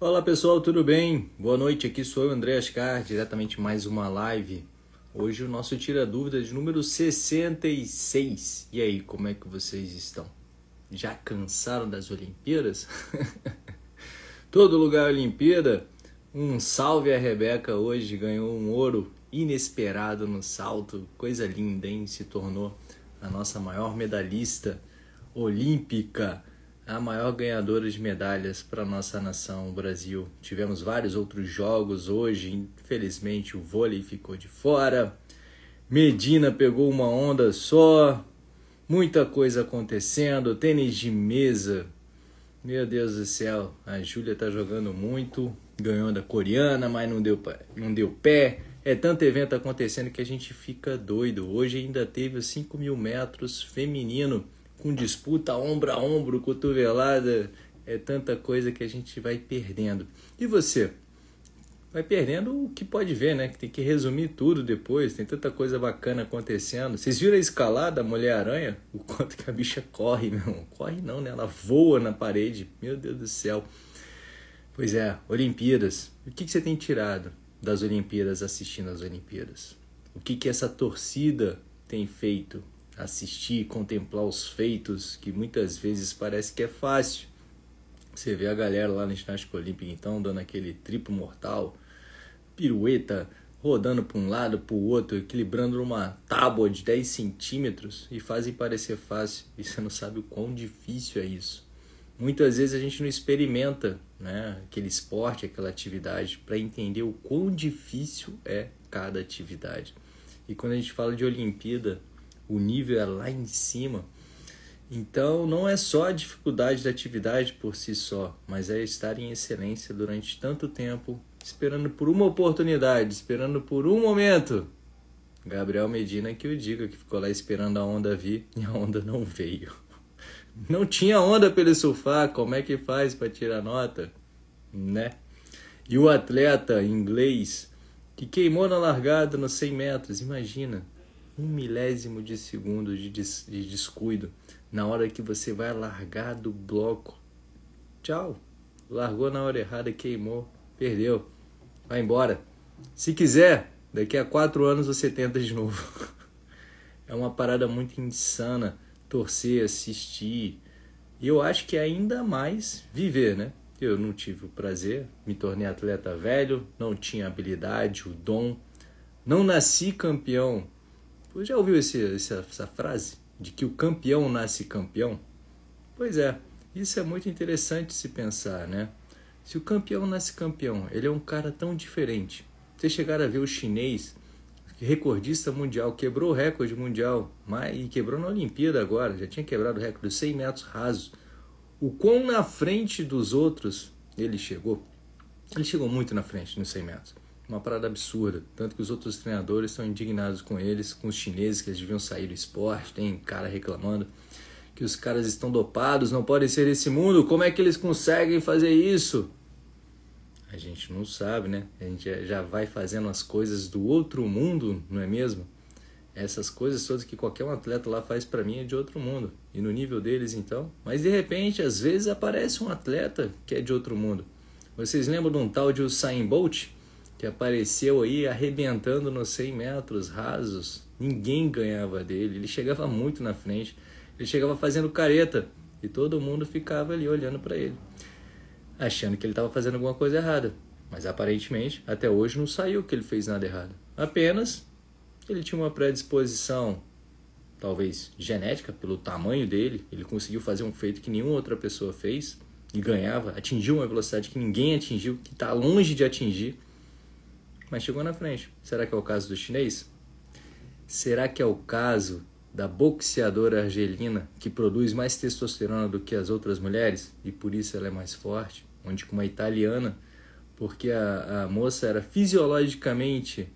Olá pessoal, tudo bem? Boa noite, aqui sou eu, André Ascar, diretamente mais uma live. Hoje o nosso Tira Dúvida de número 66. E aí, como é que vocês estão? Já cansaram das Olimpíadas? Todo lugar é Olimpíada. Um salve a Rebeca hoje, ganhou um ouro inesperado no salto. Coisa linda, hein? Se tornou a nossa maior medalhista olímpica a maior ganhadora de medalhas para nossa nação, o Brasil. Tivemos vários outros jogos hoje, infelizmente o vôlei ficou de fora. Medina pegou uma onda só. Muita coisa acontecendo, tênis de mesa. Meu Deus do céu, a Júlia tá jogando muito, ganhou da coreana, mas não deu, não deu pé. É tanto evento acontecendo que a gente fica doido. Hoje ainda teve os 5 mil metros feminino com disputa ombro a ombro, cotovelada, é tanta coisa que a gente vai perdendo. E você? Vai perdendo o que pode ver, né? Que tem que resumir tudo depois, tem tanta coisa bacana acontecendo. Vocês viram a escalada da Mulher-Aranha? O quanto que a bicha corre, meu irmão. Corre não, né? Ela voa na parede. Meu Deus do céu. Pois é, Olimpíadas. O que, que você tem tirado das Olimpíadas assistindo as Olimpíadas? O que, que essa torcida tem feito? assistir, contemplar os feitos, que muitas vezes parece que é fácil. Você vê a galera lá na ginástica olímpica, então, dando aquele triplo mortal, pirueta, rodando para um lado, para o outro, equilibrando numa tábua de 10 centímetros e fazem parecer fácil. E você não sabe o quão difícil é isso. Muitas vezes a gente não experimenta né, aquele esporte, aquela atividade, para entender o quão difícil é cada atividade. E quando a gente fala de Olimpíada, o nível é lá em cima. Então, não é só a dificuldade da atividade por si só, mas é estar em excelência durante tanto tempo, esperando por uma oportunidade, esperando por um momento. Gabriel Medina que o diga, que ficou lá esperando a onda vir e a onda não veio. Não tinha onda para surfar, como é que faz para tirar nota, né? E o atleta inglês que queimou na largada nos 100 metros, imagina, um milésimo de segundo de, des de descuido na hora que você vai largar do bloco. Tchau. Largou na hora errada, queimou, perdeu. Vai embora. Se quiser, daqui a quatro anos você tenta de novo. é uma parada muito insana torcer, assistir. E eu acho que é ainda mais viver, né? Eu não tive o prazer, me tornei atleta velho, não tinha habilidade, o dom. Não nasci campeão você já ouviu esse, essa, essa frase de que o campeão nasce campeão? Pois é, isso é muito interessante se pensar, né? Se o campeão nasce campeão, ele é um cara tão diferente. Você chegar a ver o chinês, recordista mundial, quebrou o recorde mundial mas, e quebrou na Olimpíada agora, já tinha quebrado o recorde de 100 metros raso. O quão na frente dos outros ele chegou, ele chegou muito na frente nos 100 metros. Uma parada absurda. Tanto que os outros treinadores estão indignados com eles, com os chineses que eles deviam sair do esporte. Tem cara reclamando que os caras estão dopados, não podem ser esse mundo. Como é que eles conseguem fazer isso? A gente não sabe, né? A gente já vai fazendo as coisas do outro mundo, não é mesmo? Essas coisas todas que qualquer um atleta lá faz para mim é de outro mundo. E no nível deles, então. Mas de repente, às vezes aparece um atleta que é de outro mundo. Vocês lembram de um tal de Usain Bolt? que apareceu aí arrebentando nos 100 metros rasos. Ninguém ganhava dele, ele chegava muito na frente, ele chegava fazendo careta e todo mundo ficava ali olhando para ele, achando que ele estava fazendo alguma coisa errada. Mas aparentemente, até hoje não saiu que ele fez nada errado. Apenas ele tinha uma predisposição, talvez genética, pelo tamanho dele, ele conseguiu fazer um feito que nenhuma outra pessoa fez e ganhava, atingiu uma velocidade que ninguém atingiu, que está longe de atingir mas chegou na frente. Será que é o caso do chinês? Será que é o caso da boxeadora argelina que produz mais testosterona do que as outras mulheres e por isso ela é mais forte? Onde com uma italiana, porque a, a moça era fisiologicamente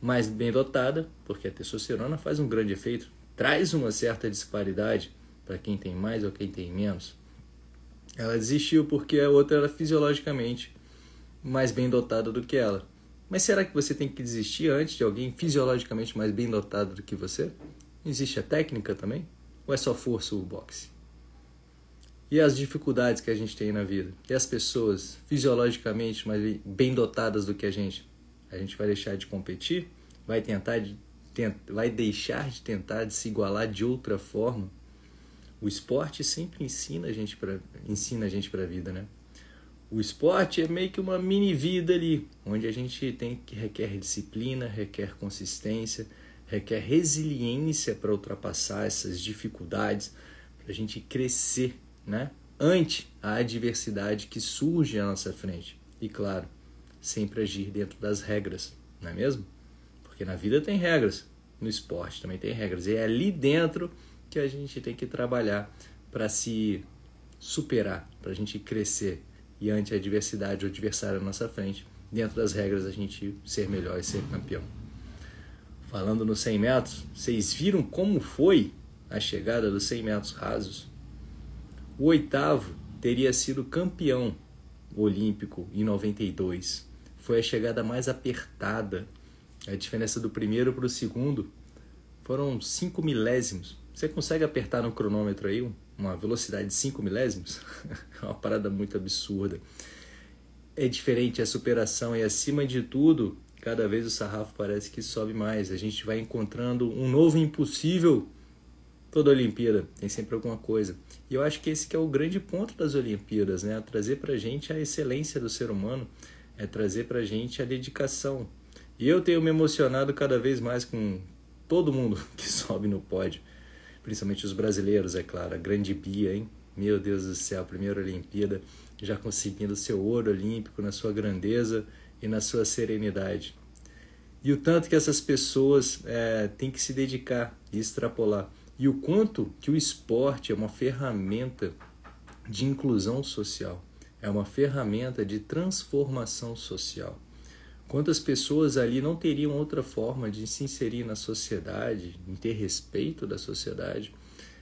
mais bem dotada, porque a testosterona faz um grande efeito, traz uma certa disparidade para quem tem mais ou quem tem menos. Ela desistiu porque a outra era fisiologicamente mais bem dotado do que ela. Mas será que você tem que desistir antes de alguém fisiologicamente mais bem dotado do que você? Existe a técnica também? Ou é só força o boxe? E as dificuldades que a gente tem na vida? E as pessoas fisiologicamente mais bem dotadas do que a gente? A gente vai deixar de competir? Vai tentar de, vai deixar de tentar de se igualar de outra forma? O esporte sempre ensina a gente para ensina a gente para a vida, né? o esporte é meio que uma mini vida ali, onde a gente tem que requer disciplina, requer consistência, requer resiliência para ultrapassar essas dificuldades, para a gente crescer, né? Ante a adversidade que surge à nossa frente. E claro, sempre agir dentro das regras, não é mesmo? Porque na vida tem regras, no esporte também tem regras. E é ali dentro que a gente tem que trabalhar para se superar, para a gente crescer e ante a adversidade ou adversário à nossa frente, dentro das regras a gente ser melhor e ser campeão. Falando nos 100 metros, vocês viram como foi a chegada dos 100 metros rasos? O oitavo teria sido campeão olímpico em 92. Foi a chegada mais apertada. A diferença do primeiro para o segundo foram 5 milésimos. Você consegue apertar no cronômetro aí? uma velocidade de 5 milésimos, é uma parada muito absurda. É diferente é a superação e, acima de tudo, cada vez o sarrafo parece que sobe mais. A gente vai encontrando um novo impossível toda a Olimpíada, tem sempre alguma coisa. E eu acho que esse que é o grande ponto das Olimpíadas, né? É trazer pra gente a excelência do ser humano, é trazer pra gente a dedicação. E eu tenho me emocionado cada vez mais com todo mundo que sobe no pódio principalmente os brasileiros, é claro. A grande Bia, hein? Meu Deus do céu, primeira Olimpíada, já conseguindo seu ouro olímpico na sua grandeza e na sua serenidade. E o tanto que essas pessoas é, têm que se dedicar e extrapolar. E o quanto que o esporte é uma ferramenta de inclusão social, é uma ferramenta de transformação social. Quantas pessoas ali não teriam outra forma de se inserir na sociedade, em ter respeito da sociedade,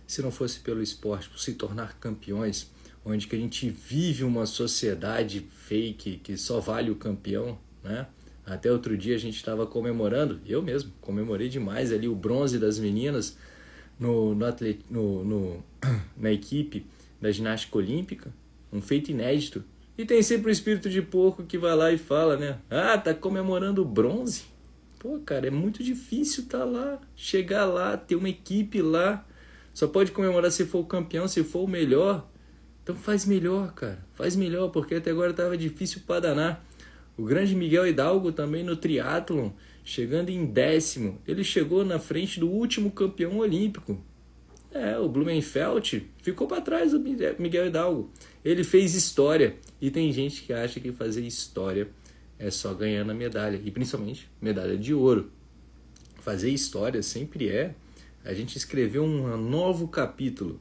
se não fosse pelo esporte, por se tornar campeões, onde que a gente vive uma sociedade fake que só vale o campeão, né? Até outro dia a gente estava comemorando, eu mesmo comemorei demais ali o bronze das meninas no, no, no, no na equipe da ginástica olímpica, um feito inédito e tem sempre o espírito de porco que vai lá e fala, né? Ah, tá comemorando o bronze. Pô, cara, é muito difícil tá lá, chegar lá, ter uma equipe lá. Só pode comemorar se for o campeão, se for o melhor. Então faz melhor, cara. Faz melhor, porque até agora tava difícil para danar. O grande Miguel Hidalgo também no triatlon, chegando em décimo. Ele chegou na frente do último campeão olímpico. É, o Blumenfeld ficou para trás do Miguel Hidalgo. Ele fez história e tem gente que acha que fazer história é só ganhando a medalha e principalmente medalha de ouro. Fazer história sempre é a gente escrever um novo capítulo,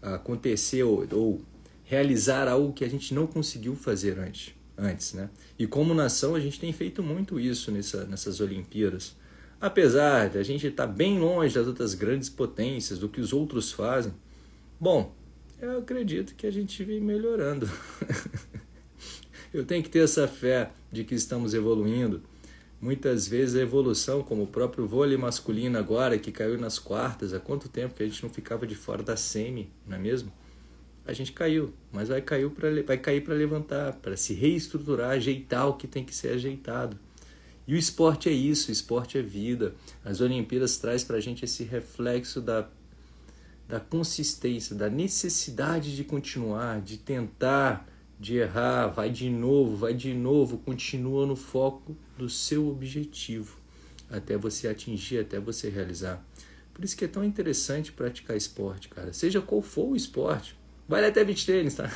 acontecer ou, ou realizar algo que a gente não conseguiu fazer antes, antes, né? E como nação a gente tem feito muito isso nessa, nessas Olimpíadas. Apesar de a gente estar tá bem longe das outras grandes potências, do que os outros fazem, bom, eu acredito que a gente vem melhorando. eu tenho que ter essa fé de que estamos evoluindo. Muitas vezes a evolução, como o próprio vôlei masculino agora, que caiu nas quartas, há quanto tempo que a gente não ficava de fora da semi, não é mesmo? A gente caiu, mas vai, caiu pra, vai cair para levantar, para se reestruturar, ajeitar o que tem que ser ajeitado. E o esporte é isso, o esporte é vida. As Olimpíadas traz para a gente esse reflexo da da consistência, da necessidade de continuar, de tentar, de errar, vai de novo, vai de novo, continua no foco do seu objetivo até você atingir, até você realizar. Por isso que é tão interessante praticar esporte, cara. Seja qual for o esporte, vale até beach tênis, tá?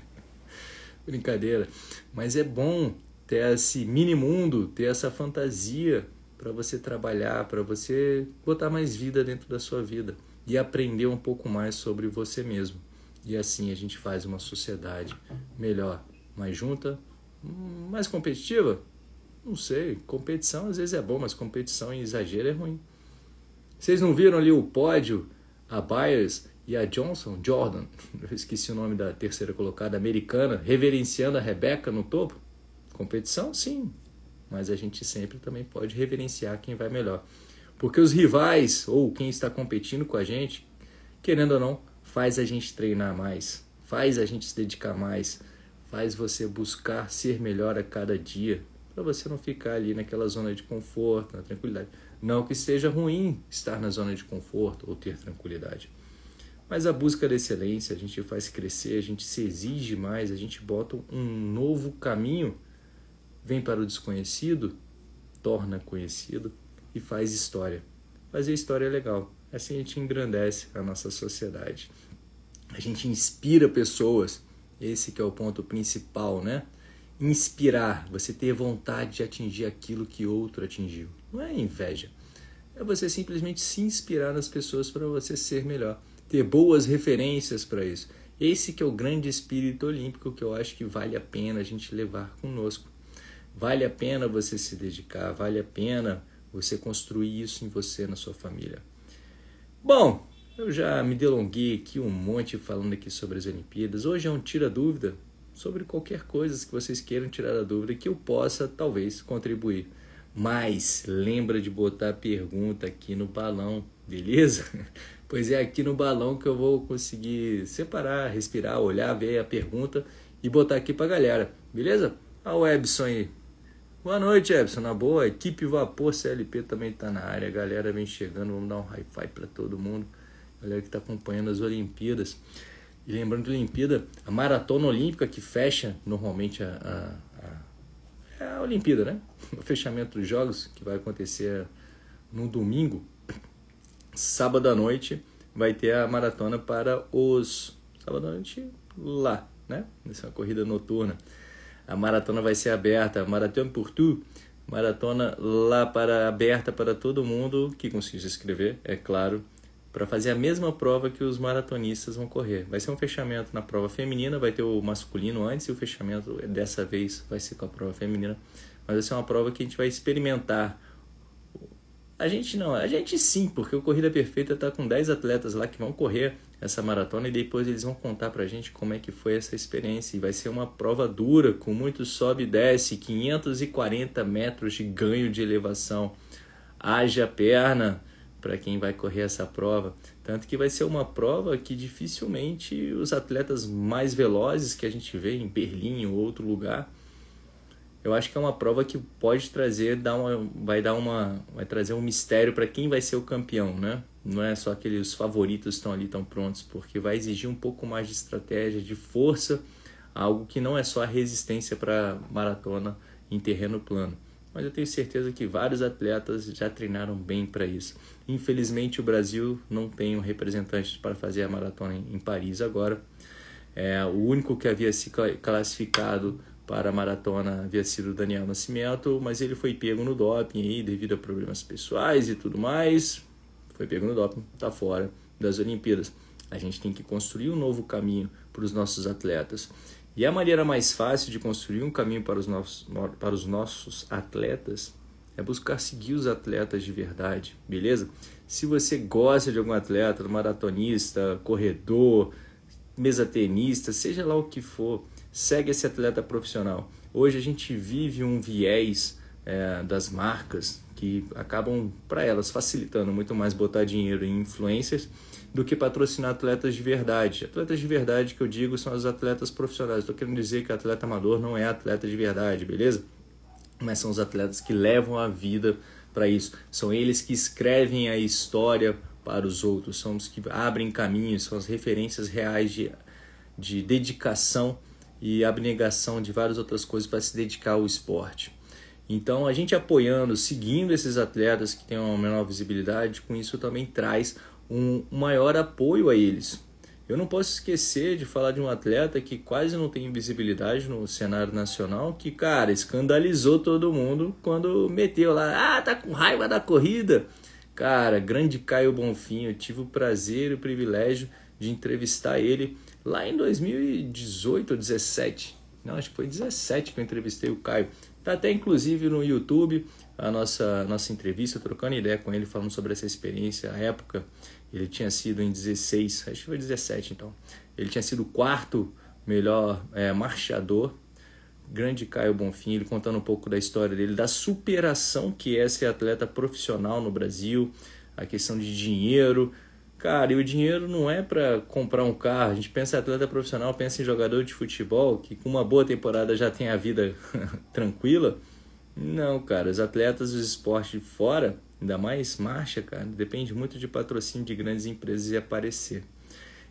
Brincadeira. Mas é bom ter esse mini mundo, ter essa fantasia para você trabalhar, para você botar mais vida dentro da sua vida e aprender um pouco mais sobre você mesmo. E assim a gente faz uma sociedade melhor, mais junta, hum, mais competitiva. Não sei, competição às vezes é bom, mas competição em exagero é ruim. Vocês não viram ali o pódio, a Byers e a Johnson, Jordan, eu esqueci o nome da terceira colocada americana, reverenciando a Rebeca no topo? Competição, sim, mas a gente sempre também pode reverenciar quem vai melhor. Porque os rivais ou quem está competindo com a gente, querendo ou não, faz a gente treinar mais, faz a gente se dedicar mais, faz você buscar ser melhor a cada dia, para você não ficar ali naquela zona de conforto, na tranquilidade. Não que seja ruim estar na zona de conforto ou ter tranquilidade. Mas a busca da excelência, a gente faz crescer, a gente se exige mais, a gente bota um novo caminho, vem para o desconhecido, torna conhecido e faz história. Fazer história é legal. Assim a gente engrandece a nossa sociedade. A gente inspira pessoas. Esse que é o ponto principal, né? Inspirar, você ter vontade de atingir aquilo que outro atingiu. Não é inveja. É você simplesmente se inspirar nas pessoas para você ser melhor, ter boas referências para isso. Esse que é o grande espírito olímpico que eu acho que vale a pena a gente levar conosco. Vale a pena você se dedicar, vale a pena você construir isso em você, na sua família. Bom, eu já me delonguei aqui um monte falando aqui sobre as Olimpíadas. Hoje é um tira dúvida sobre qualquer coisa que vocês queiram tirar da dúvida que eu possa talvez contribuir. Mas lembra de botar a pergunta aqui no balão, beleza? Pois é aqui no balão que eu vou conseguir separar, respirar, olhar, ver a pergunta e botar aqui pra galera, beleza? A Webson aí Boa noite, Epson. Na boa, equipe Vapor CLP também está na área. A galera vem chegando, vamos dar um hi-fi para todo mundo. galera que está acompanhando as Olimpíadas. E lembrando que a Olimpíada, a maratona olímpica que fecha normalmente a, a, a, é a Olimpíada, né? O fechamento dos Jogos, que vai acontecer no domingo, sábado à noite, vai ter a maratona para os. Sábado à noite lá, né? Essa é corrida noturna. A maratona vai ser aberta, Maratona por tu, maratona lá para aberta para todo mundo que conseguir se inscrever, é claro, para fazer a mesma prova que os maratonistas vão correr. Vai ser um fechamento na prova feminina, vai ter o masculino antes e o fechamento dessa vez vai ser com a prova feminina, mas vai ser uma prova que a gente vai experimentar a gente não, a gente sim, porque o Corrida Perfeita está com 10 atletas lá que vão correr essa maratona e depois eles vão contar pra gente como é que foi essa experiência. E vai ser uma prova dura, com muito sobe e desce, 540 metros de ganho de elevação. Haja perna para quem vai correr essa prova. Tanto que vai ser uma prova que dificilmente os atletas mais velozes que a gente vê em Berlim ou outro lugar eu acho que é uma prova que pode trazer, dar uma, vai dar uma, vai trazer um mistério para quem vai ser o campeão, né? Não é só aqueles favoritos estão ali tão prontos, porque vai exigir um pouco mais de estratégia, de força, algo que não é só a resistência para maratona em terreno plano. Mas eu tenho certeza que vários atletas já treinaram bem para isso. Infelizmente o Brasil não tem um representante para fazer a maratona em, em Paris agora. É, o único que havia se classificado para a maratona havia sido Daniel Nascimento, mas ele foi pego no doping aí devido a problemas pessoais e tudo mais. Foi pego no doping, está fora das Olimpíadas. A gente tem que construir um novo caminho para os nossos atletas. E a maneira mais fácil de construir um caminho para os nossos, para os nossos atletas é buscar seguir os atletas de verdade, beleza? Se você gosta de algum atleta, maratonista, corredor, mesatenista, seja lá o que for, segue esse atleta profissional. Hoje a gente vive um viés é, das marcas que acabam, para elas, facilitando muito mais botar dinheiro em influencers do que patrocinar atletas de verdade. Atletas de verdade que eu digo são os atletas profissionais. Estou querendo dizer que atleta amador não é atleta de verdade, beleza? Mas são os atletas que levam a vida para isso. São eles que escrevem a história para os outros, são os que abrem caminhos, são as referências reais de, de dedicação e abnegação de várias outras coisas para se dedicar ao esporte. Então, a gente apoiando, seguindo esses atletas que têm uma menor visibilidade, com isso também traz um maior apoio a eles. Eu não posso esquecer de falar de um atleta que quase não tem visibilidade no cenário nacional, que, cara, escandalizou todo mundo quando meteu lá, ah, tá com raiva da corrida. Cara, grande Caio Bonfim, eu tive o prazer e o privilégio de entrevistar ele lá em 2018 ou 17. Não, acho que foi 17 que eu entrevistei o Caio. Tá até inclusive no YouTube a nossa, nossa entrevista, trocando ideia com ele, falando sobre essa experiência. A época ele tinha sido em 16, acho que foi 17 então. Ele tinha sido o quarto melhor é, marchador. Grande Caio Bonfim, ele contando um pouco da história dele, da superação que é ser atleta profissional no Brasil, a questão de dinheiro, Cara, e o dinheiro não é para comprar um carro. A gente pensa em atleta profissional, pensa em jogador de futebol, que com uma boa temporada já tem a vida tranquila. Não, cara, os atletas dos esportes de fora, ainda mais marcha, cara, depende muito de patrocínio de grandes empresas e aparecer.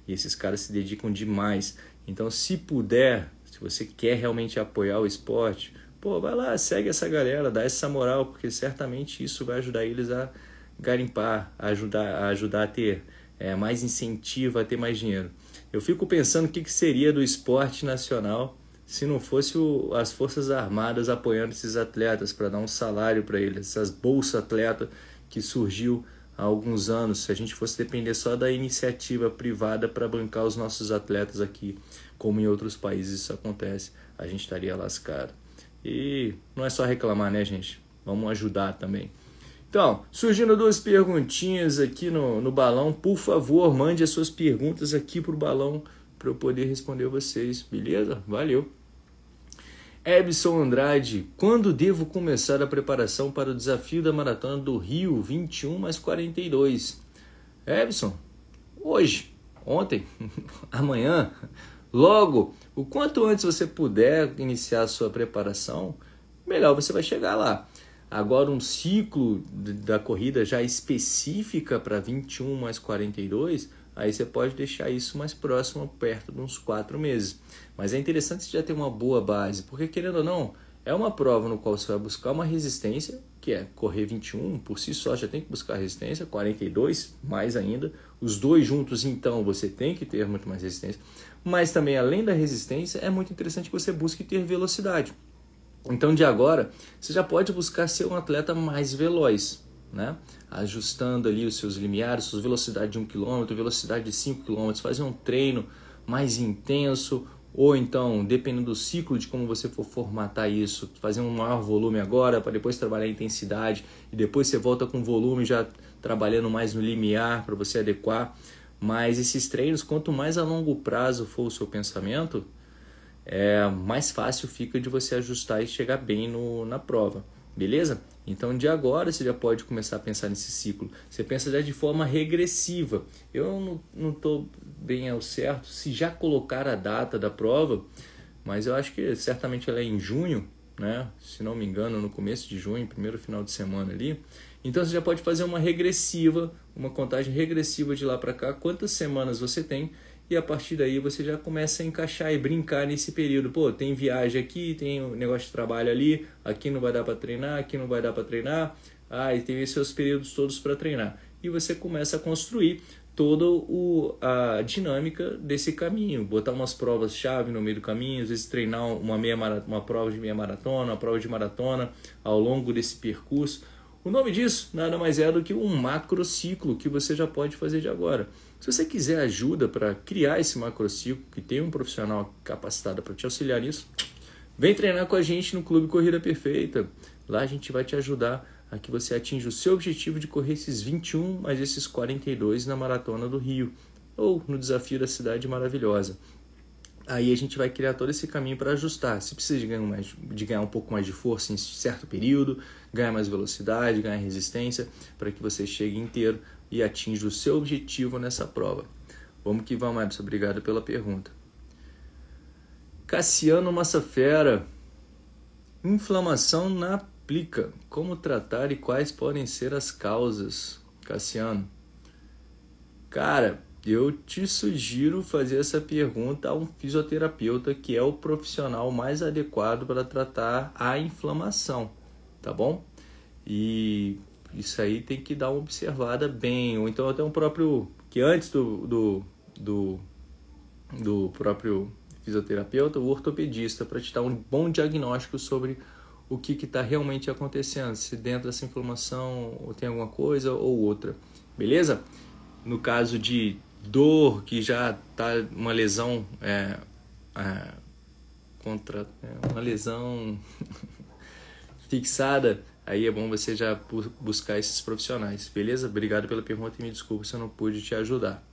E esses caras se dedicam demais. Então, se puder, se você quer realmente apoiar o esporte, pô, vai lá, segue essa galera, dá essa moral, porque certamente isso vai ajudar eles a garimpar, ajudar, a ajudar a ter é, mais incentivo a ter mais dinheiro. Eu fico pensando o que, que seria do esporte nacional se não fosse o, as Forças Armadas apoiando esses atletas para dar um salário para eles, essas bolsa atleta que surgiu há alguns anos, se a gente fosse depender só da iniciativa privada para bancar os nossos atletas aqui, como em outros países isso acontece, a gente estaria lascado. E não é só reclamar, né, gente? Vamos ajudar também. Então, surgindo duas perguntinhas aqui no, no balão, por favor, mande as suas perguntas aqui para o balão para eu poder responder vocês, beleza? Valeu! Ebson Andrade, quando devo começar a preparação para o desafio da maratona do Rio 21 mais 42? Ebson, hoje, ontem, amanhã, logo, o quanto antes você puder iniciar a sua preparação, melhor você vai chegar lá. Agora, um ciclo da corrida já específica para 21 mais 42, aí você pode deixar isso mais próximo, perto de uns 4 meses. Mas é interessante você já ter uma boa base, porque querendo ou não, é uma prova no qual você vai buscar uma resistência, que é correr 21 por si só já tem que buscar resistência, 42 mais ainda, os dois juntos então você tem que ter muito mais resistência, mas também além da resistência é muito interessante que você busque ter velocidade. Então, de agora, você já pode buscar ser um atleta mais veloz, né? Ajustando ali os seus limiares, sua velocidade de 1 km, velocidade de 5 km, fazer um treino mais intenso, ou então, dependendo do ciclo de como você for formatar isso, fazer um maior volume agora para depois trabalhar a intensidade e depois você volta com volume já trabalhando mais no limiar para você adequar. Mas esses treinos, quanto mais a longo prazo for o seu pensamento, é, mais fácil fica de você ajustar e chegar bem no, na prova, beleza? Então, de agora você já pode começar a pensar nesse ciclo. Você pensa já de forma regressiva. Eu não estou bem ao certo se já colocar a data da prova, mas eu acho que certamente ela é em junho, né? Se não me engano, no começo de junho, primeiro final de semana ali. Então você já pode fazer uma regressiva, uma contagem regressiva de lá para cá, quantas semanas você tem e a partir daí você já começa a encaixar e brincar nesse período. Pô, tem viagem aqui, tem um negócio de trabalho ali, aqui não vai dar para treinar, aqui não vai dar para treinar. Ah, e tem esses seus períodos todos para treinar. E você começa a construir toda o, a dinâmica desse caminho. Botar umas provas-chave no meio do caminho, às vezes treinar uma, meia maratona, uma prova de meia maratona, uma prova de maratona ao longo desse percurso. O nome disso nada mais é do que um macro ciclo que você já pode fazer de agora. Se você quiser ajuda para criar esse macrociclo, que tem um profissional capacitado para te auxiliar nisso, vem treinar com a gente no Clube Corrida Perfeita. Lá a gente vai te ajudar a que você atinja o seu objetivo de correr esses 21, mas esses 42 na Maratona do Rio ou no Desafio da Cidade Maravilhosa. Aí a gente vai criar todo esse caminho para ajustar. Se precisa de ganhar, mais, de ganhar um pouco mais de força em certo período, ganhar mais velocidade, ganhar resistência, para que você chegue inteiro e atinja o seu objetivo nessa prova. Vamos que vamos, Ebson. Obrigado pela pergunta. Cassiano Massafera. Inflamação na plica. Como tratar e quais podem ser as causas? Cassiano. Cara, eu te sugiro fazer essa pergunta a um fisioterapeuta que é o profissional mais adequado para tratar a inflamação, tá bom? E isso aí tem que dar uma observada bem. Ou então até um próprio. Que antes do, do, do, do próprio fisioterapeuta, o ortopedista, para te dar um bom diagnóstico sobre o que está realmente acontecendo, se dentro dessa inflamação ou tem alguma coisa ou outra, beleza? No caso de dor, que já está uma lesão é, é, contra é, uma lesão fixada aí é bom você já buscar esses profissionais, beleza? Obrigado pela pergunta e me desculpa se eu não pude te ajudar.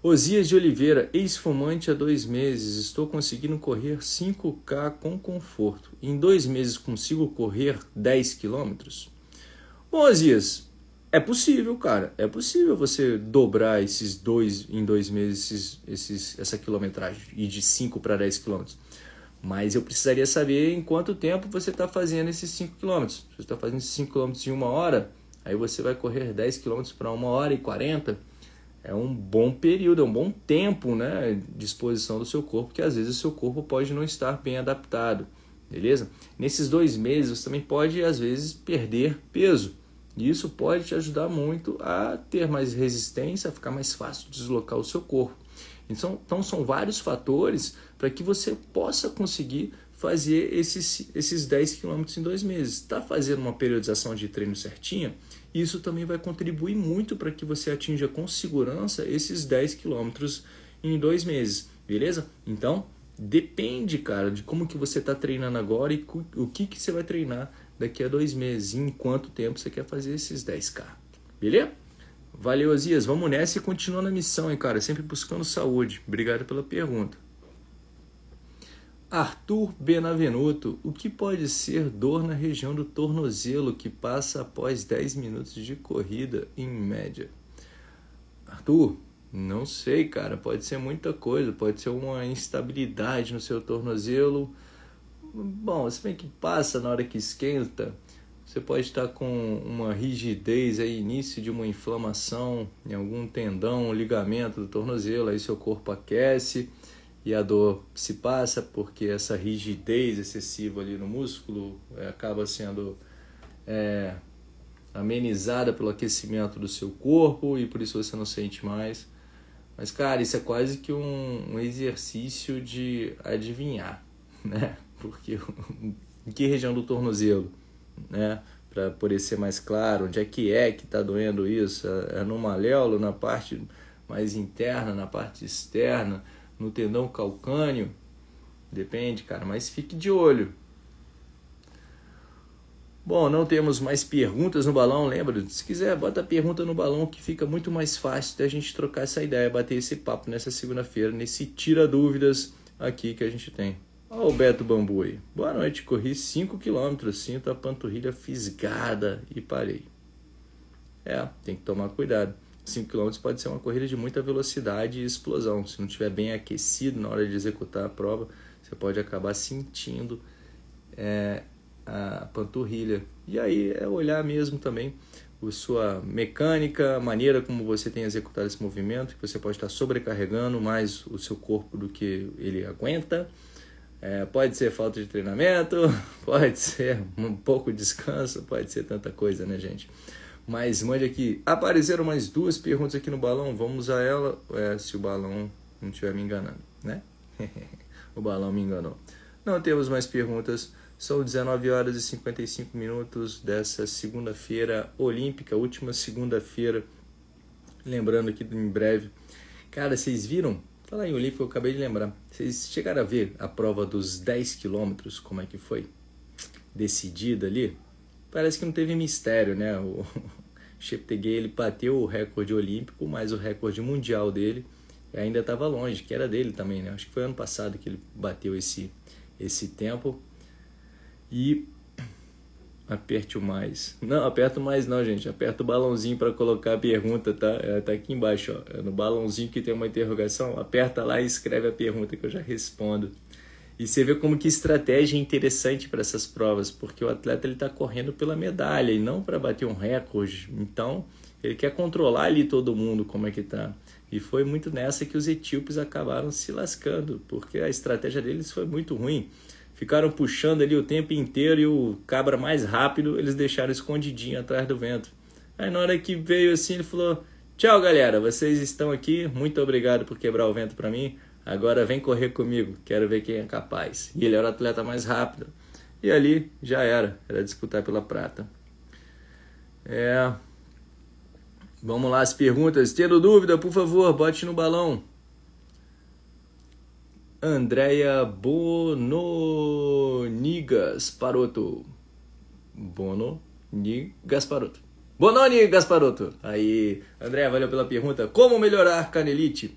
Osias de Oliveira, ex-fumante há dois meses, estou conseguindo correr 5K com conforto. Em dois meses consigo correr 10 quilômetros? Bom, Osias, é possível, cara. É possível você dobrar esses dois em dois meses esses, esses, essa quilometragem e de 5 para 10 quilômetros. Mas eu precisaria saber em quanto tempo você está fazendo esses 5 km. Se você está fazendo esses 5 km em uma hora, aí você vai correr 10 km para uma hora e 40. É um bom período, é um bom tempo né, de exposição do seu corpo, que às vezes o seu corpo pode não estar bem adaptado, beleza? Nesses dois meses você também pode, às vezes, perder peso. E isso pode te ajudar muito a ter mais resistência, a ficar mais fácil deslocar o seu corpo. Então, então são vários fatores para que você possa conseguir fazer esses, esses 10 quilômetros em dois meses. Está fazendo uma periodização de treino certinha? Isso também vai contribuir muito para que você atinja com segurança esses 10 quilômetros em dois meses, beleza? Então, depende, cara, de como que você está treinando agora e o que, que você vai treinar daqui a dois meses, em quanto tempo você quer fazer esses 10K, beleza? Valeu, Azias. Vamos nessa e continua na missão, hein, cara? Sempre buscando saúde. Obrigado pela pergunta. Arthur Benavenuto, o que pode ser dor na região do tornozelo que passa após 10 minutos de corrida, em média? Arthur, não sei, cara. Pode ser muita coisa. Pode ser uma instabilidade no seu tornozelo. Bom, se bem que passa na hora que esquenta você pode estar com uma rigidez, aí, início de uma inflamação em algum tendão, ligamento do tornozelo, aí seu corpo aquece e a dor se passa porque essa rigidez excessiva ali no músculo é, acaba sendo é, amenizada pelo aquecimento do seu corpo e por isso você não sente mais. Mas, cara, isso é quase que um, um exercício de adivinhar, né? Porque em que região do tornozelo né? Para poder ser mais claro, onde é que é que está doendo isso? É, é no maléolo, na parte mais interna, na parte externa, no tendão calcâneo? Depende, cara, mas fique de olho. Bom, não temos mais perguntas no balão, lembra? Se quiser, bota a pergunta no balão que fica muito mais fácil da gente trocar essa ideia, bater esse papo nessa segunda-feira, nesse tira dúvidas aqui que a gente tem. Olha o Beto Bambu aí. Boa noite, corri 5 km, sinto a panturrilha fisgada e parei. É, tem que tomar cuidado. 5 km pode ser uma corrida de muita velocidade e explosão. Se não estiver bem aquecido na hora de executar a prova, você pode acabar sentindo é, a panturrilha. E aí é olhar mesmo também a sua mecânica, a maneira como você tem executado esse movimento, que você pode estar sobrecarregando mais o seu corpo do que ele aguenta é, pode ser falta de treinamento, pode ser um pouco de descanso, pode ser tanta coisa, né, gente? Mas mande aqui. Apareceram mais duas perguntas aqui no balão. Vamos a ela, é, se o balão não estiver me enganando, né? o balão me enganou. Não temos mais perguntas. São 19 horas e 55 minutos dessa segunda-feira olímpica, última segunda-feira. Lembrando aqui em breve. Cara, vocês viram Fala aí, Olímpico, eu acabei de lembrar. Vocês chegaram a ver a prova dos 10 quilômetros, como é que foi? Decidida ali? Parece que não teve mistério, né? O Cheptegay, ele bateu o recorde olímpico, mas o recorde mundial dele ainda estava longe, que era dele também, né? Acho que foi ano passado que ele bateu esse, esse tempo. E Aperte o mais. Não, aperta o mais não, gente. Aperta o balãozinho para colocar a pergunta, tá? Ela é, tá aqui embaixo, ó. É no balãozinho que tem uma interrogação, aperta lá e escreve a pergunta que eu já respondo. E você vê como que estratégia é interessante para essas provas, porque o atleta ele tá correndo pela medalha e não para bater um recorde. Então, ele quer controlar ali todo mundo como é que tá. E foi muito nessa que os etíopes acabaram se lascando, porque a estratégia deles foi muito ruim. Ficaram puxando ali o tempo inteiro e o cabra mais rápido eles deixaram escondidinho atrás do vento. Aí na hora que veio assim, ele falou: Tchau galera, vocês estão aqui, muito obrigado por quebrar o vento para mim. Agora vem correr comigo, quero ver quem é capaz. E ele era o atleta mais rápido. E ali já era, era disputar pela prata. É. Vamos lá, as perguntas. Tendo dúvida, por favor, bote no balão. Andrea Bononigas Paroto. Bononi Gasparoto. Bononi Gasparoto. Aí, Andréia, valeu pela pergunta. Como melhorar canelite?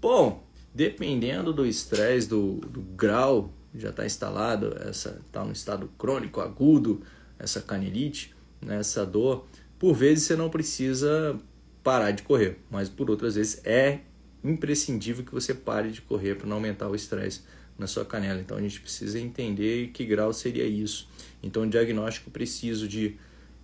Bom, dependendo do estresse, do, do grau, já está instalado, essa está no estado crônico, agudo, essa canelite, né, essa dor, por vezes você não precisa parar de correr, mas por outras vezes é imprescindível que você pare de correr para não aumentar o estresse na sua canela. Então a gente precisa entender que grau seria isso. Então o diagnóstico preciso de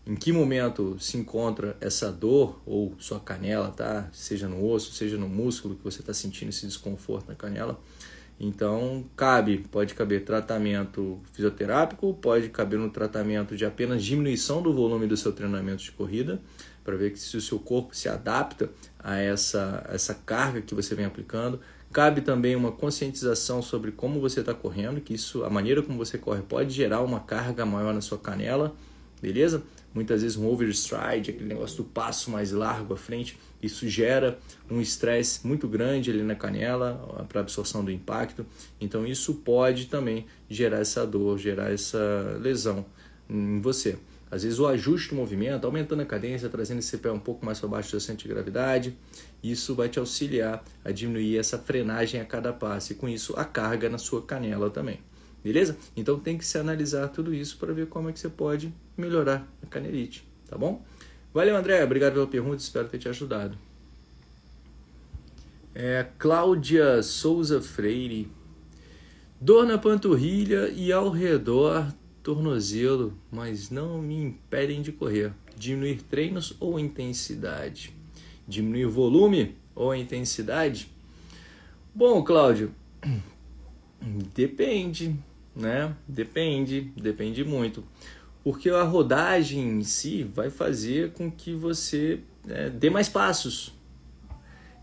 em que momento se encontra essa dor ou sua canela, tá? Seja no osso, seja no músculo que você está sentindo esse desconforto na canela. Então cabe, pode caber tratamento fisioterápico, pode caber no um tratamento de apenas diminuição do volume do seu treinamento de corrida, para ver se o seu corpo se adapta a essa, essa carga que você vem aplicando. Cabe também uma conscientização sobre como você está correndo, que isso, a maneira como você corre pode gerar uma carga maior na sua canela, beleza? Muitas vezes um overstride, aquele negócio do passo mais largo à frente, isso gera um estresse muito grande ali na canela para absorção do impacto. Então isso pode também gerar essa dor, gerar essa lesão em você. Às vezes o ajuste do movimento, aumentando a cadência, trazendo esse pé um pouco mais para baixo do centro de gravidade. Isso vai te auxiliar a diminuir essa frenagem a cada passo e com isso a carga na sua canela também. Beleza? Então tem que se analisar tudo isso para ver como é que você pode melhorar a canelite, tá bom? Valeu, André. Obrigado pela pergunta. Espero ter te ajudado. É, Cláudia Souza Freire. Dor na panturrilha e ao redor tornozelo, mas não me impedem de correr. Diminuir treinos ou intensidade? Diminuir volume ou intensidade? Bom, Cláudio, depende, né? Depende, depende muito. Porque a rodagem em si vai fazer com que você é, dê mais passos.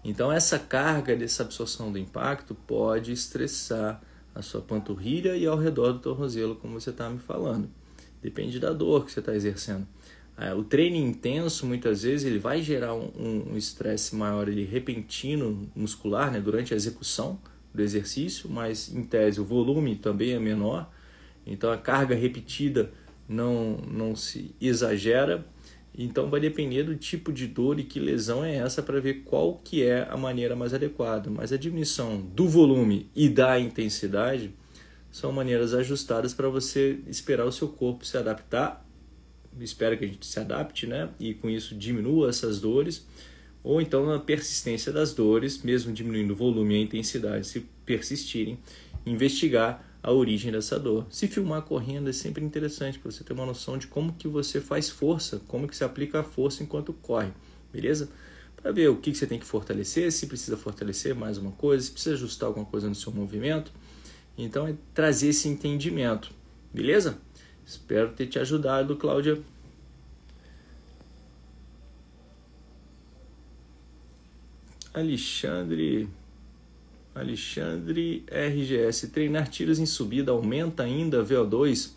Então, essa carga dessa absorção do impacto pode estressar a sua panturrilha e ao redor do tornozelo, como você está me falando. Depende da dor que você está exercendo. É, o treino intenso, muitas vezes, ele vai gerar um estresse um maior ele repentino muscular né, durante a execução do exercício, mas em tese o volume também é menor, então a carga repetida não, não se exagera então vai depender do tipo de dor e que lesão é essa para ver qual que é a maneira mais adequada. Mas a diminuição do volume e da intensidade são maneiras ajustadas para você esperar o seu corpo se adaptar. Espero que a gente se adapte, né? E com isso diminua essas dores. Ou então na persistência das dores, mesmo diminuindo o volume e a intensidade, se persistirem, investigar a origem dessa dor. Se filmar correndo é sempre interessante para você ter uma noção de como que você faz força, como que se aplica a força enquanto corre, beleza? Para ver o que, que você tem que fortalecer, se precisa fortalecer mais uma coisa, se precisa ajustar alguma coisa no seu movimento. Então é trazer esse entendimento, beleza? Espero ter te ajudado, Cláudia. Alexandre Alexandre RGS, treinar tiros em subida aumenta ainda VO2?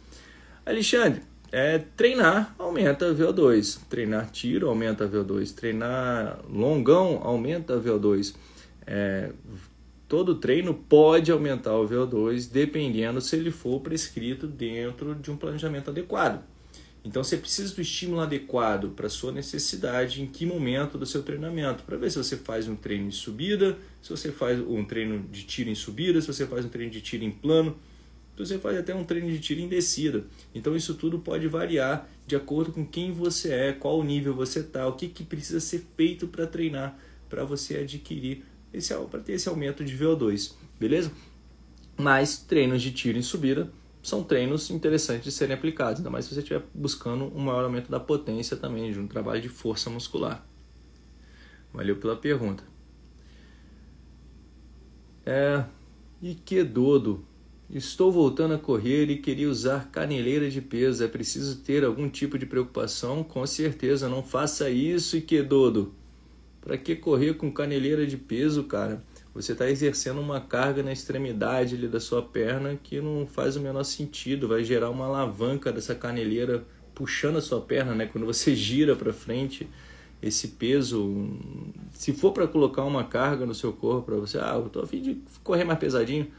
Alexandre, é, treinar aumenta VO2, treinar tiro aumenta VO2, treinar longão aumenta VO2. É, todo treino pode aumentar o VO2 dependendo se ele for prescrito dentro de um planejamento adequado. Então você precisa do estímulo adequado para sua necessidade, em que momento do seu treinamento, para ver se você faz um treino de subida, se você faz um treino de tiro em subida, se você faz um treino de tiro em plano, se você faz até um treino de tiro em descida. Então isso tudo pode variar de acordo com quem você é, qual nível você está, o que, que precisa ser feito para treinar, para você adquirir esse para ter esse aumento de VO2, beleza? Mas treinos de tiro em subida são treinos interessantes de serem aplicados, ainda mais se você estiver buscando um maior aumento da potência também, de um trabalho de força muscular. Valeu pela pergunta. É, e que dodo. Estou voltando a correr e queria usar caneleira de peso. É preciso ter algum tipo de preocupação? Com certeza, não faça isso, e que dodo. Para que correr com caneleira de peso, cara? você está exercendo uma carga na extremidade ali da sua perna que não faz o menor sentido, vai gerar uma alavanca dessa caneleira puxando a sua perna, né? Quando você gira para frente, esse peso, se for para colocar uma carga no seu corpo para você, ah, eu tô a fim de correr mais pesadinho,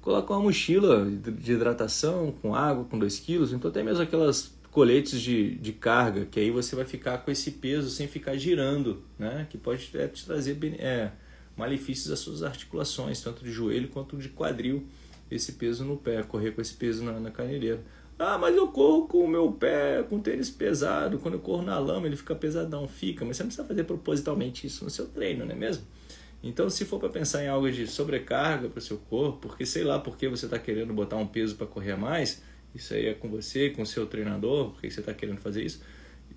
coloca uma mochila de hidratação com água com 2 quilos, então até mesmo aquelas coletes de, de carga, que aí você vai ficar com esse peso sem ficar girando, né? Que pode te trazer é, malefícios às suas articulações, tanto de joelho quanto de quadril, esse peso no pé, correr com esse peso na, na caneleira. Ah, mas eu corro com o meu pé, com o tênis pesado, quando eu corro na lama ele fica pesadão, fica, mas você não precisa fazer propositalmente isso no seu treino, não é mesmo? Então, se for para pensar em algo de sobrecarga para o seu corpo, porque sei lá porque você está querendo botar um peso para correr mais, isso aí é com você, com o seu treinador, porque você está querendo fazer isso,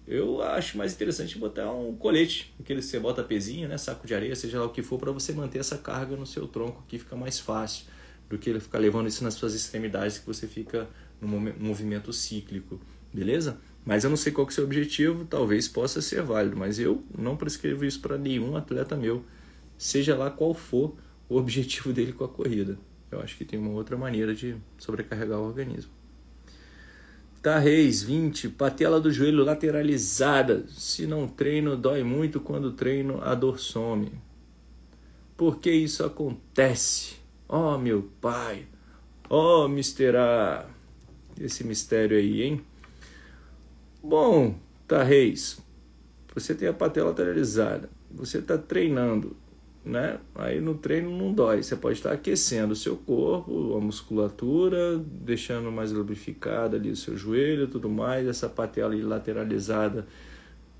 eu acho mais interessante botar um colete, aquele que você bota pezinho, né, saco de areia, seja lá o que for, para você manter essa carga no seu tronco, que fica mais fácil do que ele ficar levando isso nas suas extremidades, que você fica no movimento cíclico, beleza? Mas eu não sei qual que é o seu objetivo, talvez possa ser válido, mas eu não prescrevo isso para nenhum atleta meu, seja lá qual for o objetivo dele com a corrida. Eu acho que tem uma outra maneira de sobrecarregar o organismo. Tá, Reis, 20. Patela do joelho lateralizada. Se não treino, dói muito. Quando treino, a dor some. Por que isso acontece? Oh, meu pai. Oh, Mister A. Esse mistério aí, hein? Bom, tá, Reis. Você tem a patela lateralizada. Você está treinando né? Aí no treino não dói. Você pode estar aquecendo o seu corpo, a musculatura, deixando mais lubrificada ali o seu joelho, tudo mais. Essa patela lateralizada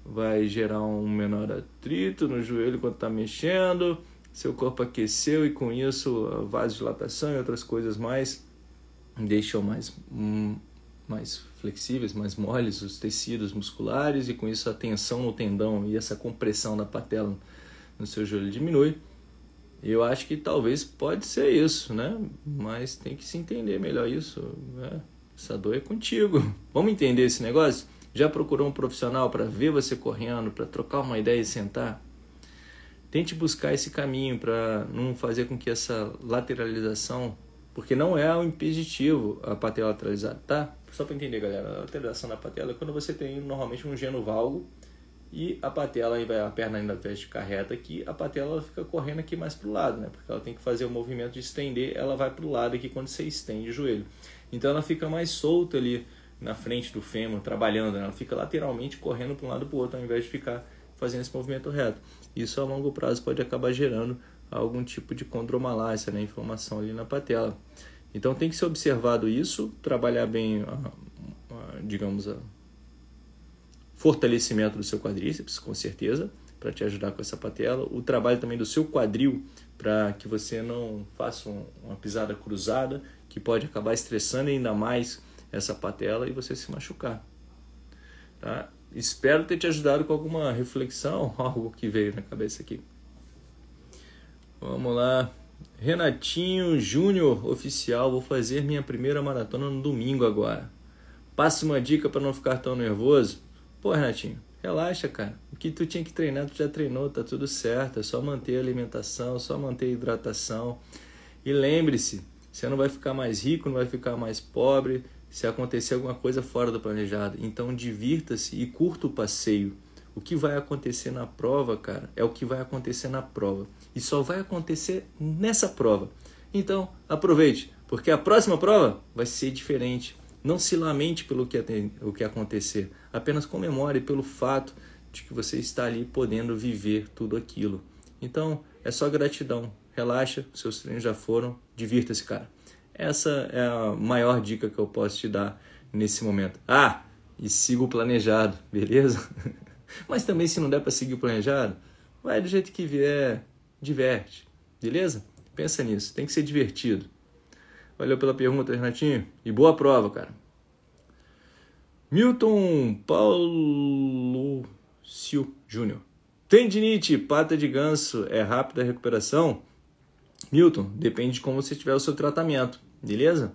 vai gerar um menor atrito no joelho quando está mexendo. Seu corpo aqueceu e com isso a vasodilatação e outras coisas mais deixam mais hum, mais flexíveis, mais moles os tecidos musculares e com isso a tensão no tendão e essa compressão da patela no seu joelho diminui. Eu acho que talvez pode ser isso, né? Mas tem que se entender melhor isso. Né? Essa dor é contigo. Vamos entender esse negócio? Já procurou um profissional para ver você correndo, para trocar uma ideia e sentar? Tente buscar esse caminho para não fazer com que essa lateralização, porque não é o impeditivo a patela lateralizada, tá? Só para entender, galera, a lateralização da patela é quando você tem normalmente um geno valgo e a patela, a perna ainda vai ficar reta aqui, a patela fica correndo aqui mais para o lado, né? Porque ela tem que fazer o movimento de estender, ela vai para o lado aqui quando você estende o joelho. Então ela fica mais solta ali na frente do fêmur, trabalhando, né? ela fica lateralmente correndo para um lado para o outro, ao invés de ficar fazendo esse movimento reto. Isso a longo prazo pode acabar gerando algum tipo de condromalácia, né? inflamação ali na patela. Então tem que ser observado isso, trabalhar bem, digamos, a fortalecimento do seu quadríceps, com certeza, para te ajudar com essa patela. O trabalho também do seu quadril, para que você não faça uma pisada cruzada, que pode acabar estressando ainda mais essa patela e você se machucar. Tá? Espero ter te ajudado com alguma reflexão, algo que veio na cabeça aqui. Vamos lá. Renatinho Júnior, oficial, vou fazer minha primeira maratona no domingo agora. Passa uma dica para não ficar tão nervoso. Pô, Renatinho, relaxa, cara. O que tu tinha que treinar, tu já treinou, tá tudo certo. É só manter a alimentação, só manter a hidratação. E lembre-se, você não vai ficar mais rico, não vai ficar mais pobre se acontecer alguma coisa fora do planejado. Então divirta-se e curta o passeio. O que vai acontecer na prova, cara, é o que vai acontecer na prova. E só vai acontecer nessa prova. Então, aproveite, porque a próxima prova vai ser diferente. Não se lamente pelo que, o que acontecer. Apenas comemore pelo fato de que você está ali podendo viver tudo aquilo. Então, é só gratidão. Relaxa, seus treinos já foram, divirta-se, cara. Essa é a maior dica que eu posso te dar nesse momento. Ah, e siga o planejado, beleza? Mas também se não der para seguir o planejado, vai do jeito que vier, diverte, beleza? Pensa nisso, tem que ser divertido. Valeu pela pergunta, Renatinho, e boa prova, cara. Milton Paulo Sil Júnior. Tendinite, pata de ganso, é rápida a recuperação? Milton, depende de como você tiver o seu tratamento, beleza?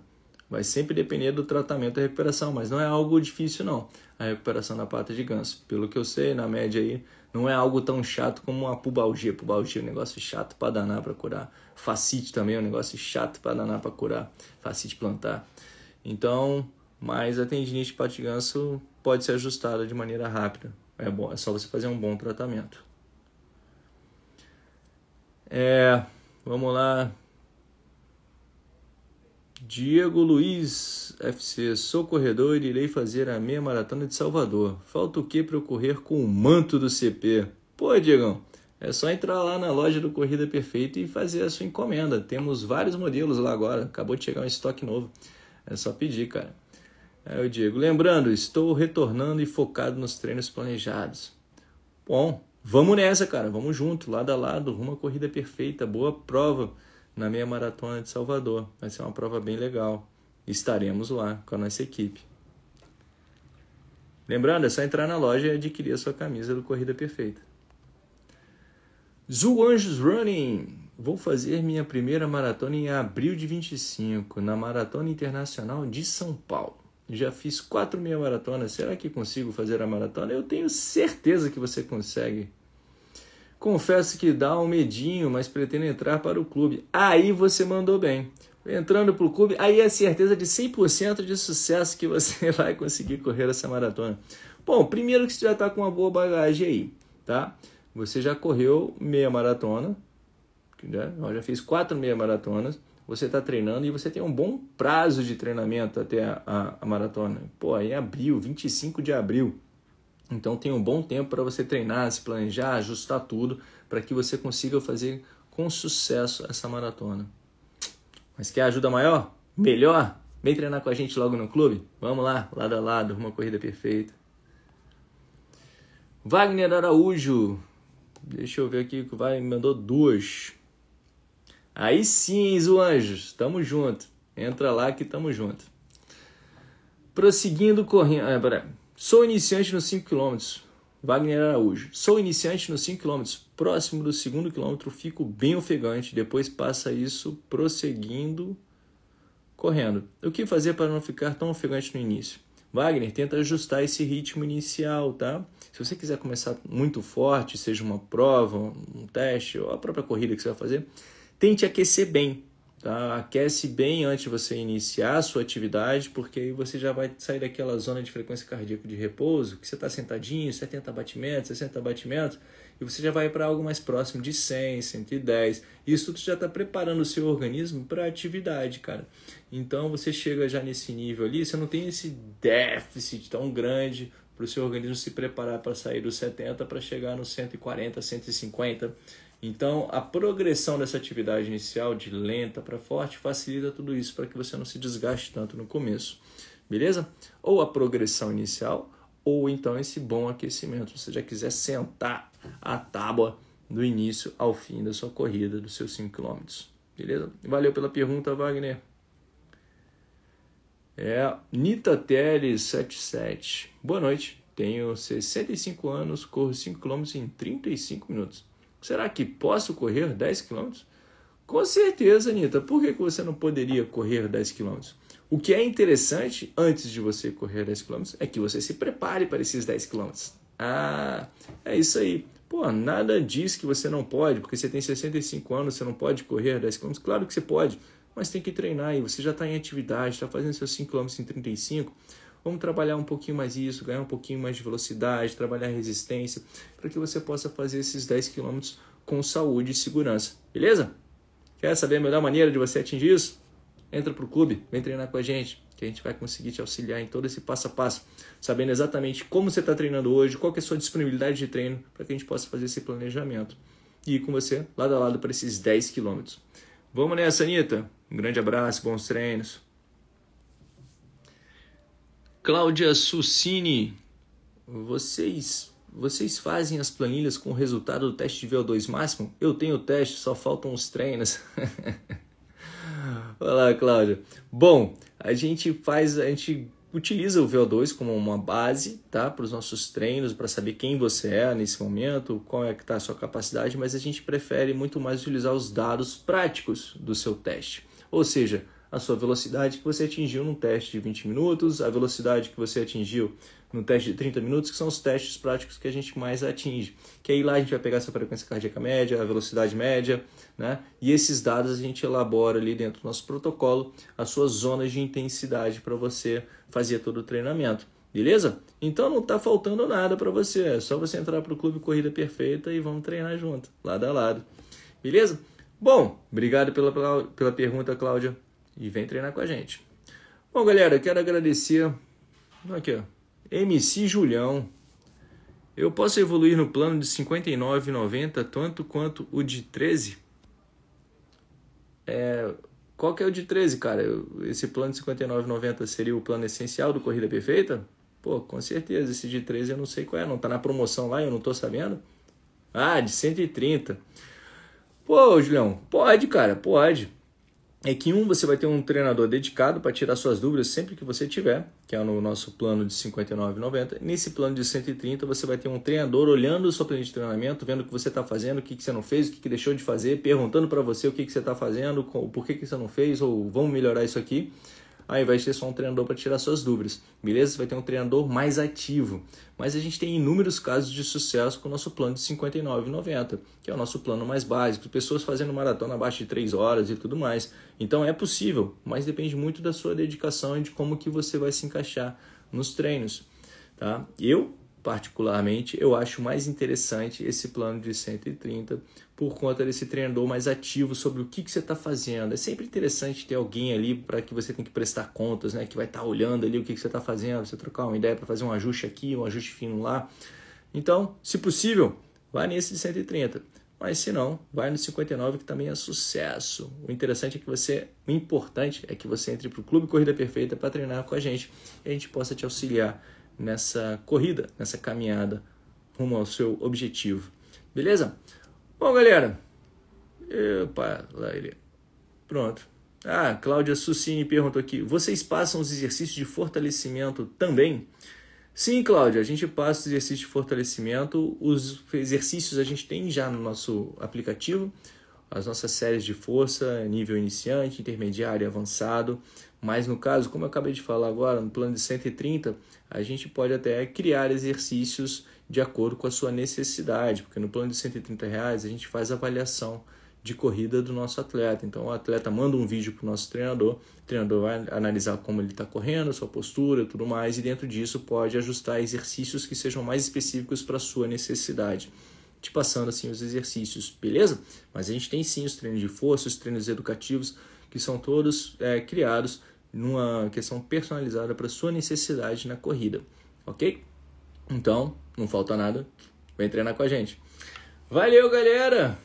Vai sempre depender do tratamento da recuperação, mas não é algo difícil não, a recuperação da pata de ganso. Pelo que eu sei, na média aí, não é algo tão chato como a pubalgia. Pubalgia é um negócio chato para danar para curar. Facite também é um negócio chato para danar para curar. Facite plantar. Então, mas a tendinite de ganso pode ser ajustada de maneira rápida. É, bom, é só você fazer um bom tratamento. É, vamos lá. Diego Luiz FC, sou corredor e irei fazer a meia maratona de Salvador. Falta o que para eu correr com o manto do CP? Pô, Diego, é só entrar lá na loja do Corrida Perfeito e fazer a sua encomenda. Temos vários modelos lá agora, acabou de chegar um estoque novo. É só pedir, cara. Aí é, o Diego, lembrando, estou retornando e focado nos treinos planejados. Bom, vamos nessa, cara, vamos junto, lado a lado, à corrida perfeita, boa prova na meia maratona de Salvador. Vai ser uma prova bem legal. Estaremos lá com a nossa equipe. Lembrando, é só entrar na loja e adquirir a sua camisa do Corrida Perfeita. Zoo Anjos Running. Vou fazer minha primeira maratona em abril de 25, na Maratona Internacional de São Paulo já fiz quatro meia maratonas, será que consigo fazer a maratona? Eu tenho certeza que você consegue. Confesso que dá um medinho, mas pretendo entrar para o clube. Aí você mandou bem. Entrando para o clube, aí é certeza de 100% de sucesso que você vai conseguir correr essa maratona. Bom, primeiro que você já está com uma boa bagagem aí, tá? Você já correu meia maratona, né? eu já fiz quatro meia maratonas você está treinando e você tem um bom prazo de treinamento até a, a, maratona. Pô, aí é abril, 25 de abril. Então tem um bom tempo para você treinar, se planejar, ajustar tudo para que você consiga fazer com sucesso essa maratona. Mas quer ajuda maior? Melhor? Vem treinar com a gente logo no clube? Vamos lá, lado a lado, uma corrida perfeita. Wagner Araújo, deixa eu ver aqui, o Wagner mandou duas. Aí sim, Anjos, tamo junto. Entra lá que tamo junto. Prosseguindo correndo. Ah, é, pera. Sou iniciante nos 5 km. Wagner Araújo. Sou iniciante nos 5 km. Próximo do segundo quilômetro fico bem ofegante. Depois passa isso prosseguindo correndo. O que fazer para não ficar tão ofegante no início? Wagner, tenta ajustar esse ritmo inicial, tá? Se você quiser começar muito forte, seja uma prova, um teste ou a própria corrida que você vai fazer, tente aquecer bem. Tá? Aquece bem antes de você iniciar a sua atividade, porque aí você já vai sair daquela zona de frequência cardíaca de repouso, que você está sentadinho, 70 batimentos, 60 batimentos, e você já vai para algo mais próximo de 100, 110. Isso tudo já está preparando o seu organismo para a atividade, cara. Então você chega já nesse nível ali, você não tem esse déficit tão grande para o seu organismo se preparar para sair dos 70 para chegar nos 140, 150 então, a progressão dessa atividade inicial de lenta para forte facilita tudo isso para que você não se desgaste tanto no começo, beleza? Ou a progressão inicial, ou então esse bom aquecimento. Se você já quiser sentar a tábua do início ao fim da sua corrida, dos seus 5 km, beleza? Valeu pela pergunta, Wagner. É Nita Teles 77. Boa noite. Tenho 65 anos, corro 5 km em 35 minutos. Será que posso correr 10 quilômetros? Com certeza, Anitta. Por que, que você não poderia correr 10 quilômetros? O que é interessante antes de você correr 10 km é que você se prepare para esses 10 km. Ah, é isso aí. Pô, nada diz que você não pode, porque você tem 65 anos, você não pode correr 10 km. Claro que você pode, mas tem que treinar e você já está em atividade, está fazendo seus 5 km em 35 Vamos trabalhar um pouquinho mais isso, ganhar um pouquinho mais de velocidade, trabalhar resistência, para que você possa fazer esses 10 km com saúde e segurança. Beleza? Quer saber a melhor maneira de você atingir isso? Entra para o clube, vem treinar com a gente, que a gente vai conseguir te auxiliar em todo esse passo a passo, sabendo exatamente como você está treinando hoje, qual é a sua disponibilidade de treino, para que a gente possa fazer esse planejamento e ir com você lado a lado para esses 10 quilômetros. Vamos nessa, Anitta. Um grande abraço, bons treinos. Cláudia Sucini, vocês vocês fazem as planilhas com o resultado do teste de VO2 máximo? Eu tenho o teste, só faltam os treinos. Olá, Cláudia. Bom, a gente faz, a gente utiliza o VO2 como uma base, tá, para os nossos treinos, para saber quem você é nesse momento, qual é que tá a sua capacidade, mas a gente prefere muito mais utilizar os dados práticos do seu teste. Ou seja, a sua velocidade que você atingiu num teste de 20 minutos, a velocidade que você atingiu no teste de 30 minutos, que são os testes práticos que a gente mais atinge. Que aí lá a gente vai pegar essa frequência cardíaca média, a velocidade média, né? E esses dados a gente elabora ali dentro do nosso protocolo, as suas zonas de intensidade para você fazer todo o treinamento. Beleza? Então não está faltando nada para você, é só você entrar para o Clube Corrida Perfeita e vamos treinar junto, lado a lado. Beleza? Bom, obrigado pela, pela pergunta, Cláudia e vem treinar com a gente. Bom, galera, quero agradecer aqui, ó, MC Julião. Eu posso evoluir no plano de 59,90 tanto quanto o de 13? É, qual que é o de 13, cara? Esse plano de 59,90 seria o plano essencial do Corrida Perfeita? Pô, com certeza. Esse de 13 eu não sei qual é. Não tá na promoção lá, eu não tô sabendo. Ah, de 130. Pô, Julião, pode, cara, pode é que um você vai ter um treinador dedicado para tirar suas dúvidas sempre que você tiver, que é no nosso plano de 59,90. Nesse plano de 130 você vai ter um treinador olhando o seu plano de treinamento, vendo o que você está fazendo, o que, que você não fez, o que, que deixou de fazer, perguntando para você o que, que você está fazendo, por que, que você não fez ou vamos melhorar isso aqui ao invés de ter só um treinador para tirar suas dúvidas, beleza? Você vai ter um treinador mais ativo. Mas a gente tem inúmeros casos de sucesso com o nosso plano de 59,90, que é o nosso plano mais básico, pessoas fazendo maratona abaixo de 3 horas e tudo mais. Então é possível, mas depende muito da sua dedicação e de como que você vai se encaixar nos treinos, tá? Eu particularmente, eu acho mais interessante esse plano de 130 por conta desse treinador mais ativo sobre o que, que você está fazendo. É sempre interessante ter alguém ali para que você tem que prestar contas, né? Que vai estar tá olhando ali o que, que você está fazendo, você trocar uma ideia para fazer um ajuste aqui, um ajuste fino lá. Então, se possível, vai nesse de 130. Mas se não, vai no 59 que também é sucesso. O interessante é que você, o importante é que você entre para o Clube Corrida Perfeita para treinar com a gente e a gente possa te auxiliar nessa corrida, nessa caminhada rumo ao seu objetivo. Beleza? Bom, galera. Opa, lá ele. Pronto. Ah, Cláudia Sucini perguntou aqui: vocês passam os exercícios de fortalecimento também? Sim, Cláudia, a gente passa os exercícios de fortalecimento. Os exercícios a gente tem já no nosso aplicativo, as nossas séries de força, nível iniciante, intermediário e avançado. Mas no caso, como eu acabei de falar agora, no plano de 130, a gente pode até criar exercícios de acordo com a sua necessidade, porque no plano de 130 reais a gente faz avaliação de corrida do nosso atleta. Então o atleta manda um vídeo para o nosso treinador, o treinador vai analisar como ele está correndo, sua postura, tudo mais, e dentro disso pode ajustar exercícios que sejam mais específicos para a sua necessidade te passando assim os exercícios, beleza? Mas a gente tem sim os treinos de força, os treinos educativos, que são todos é, criados numa questão personalizada para sua necessidade na corrida, ok? Então, não falta nada, vem treinar com a gente. Valeu, galera!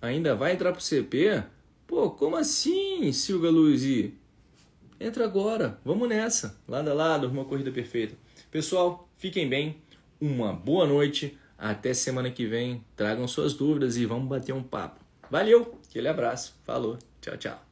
Ainda vai entrar pro CP? Pô, como assim, Silvia Luiz? Entra agora, vamos nessa, lado a lado, uma corrida perfeita. Pessoal, fiquem bem, uma boa noite, até semana que vem, tragam suas dúvidas e vamos bater um papo. Valeu, aquele abraço, falou, tchau, tchau.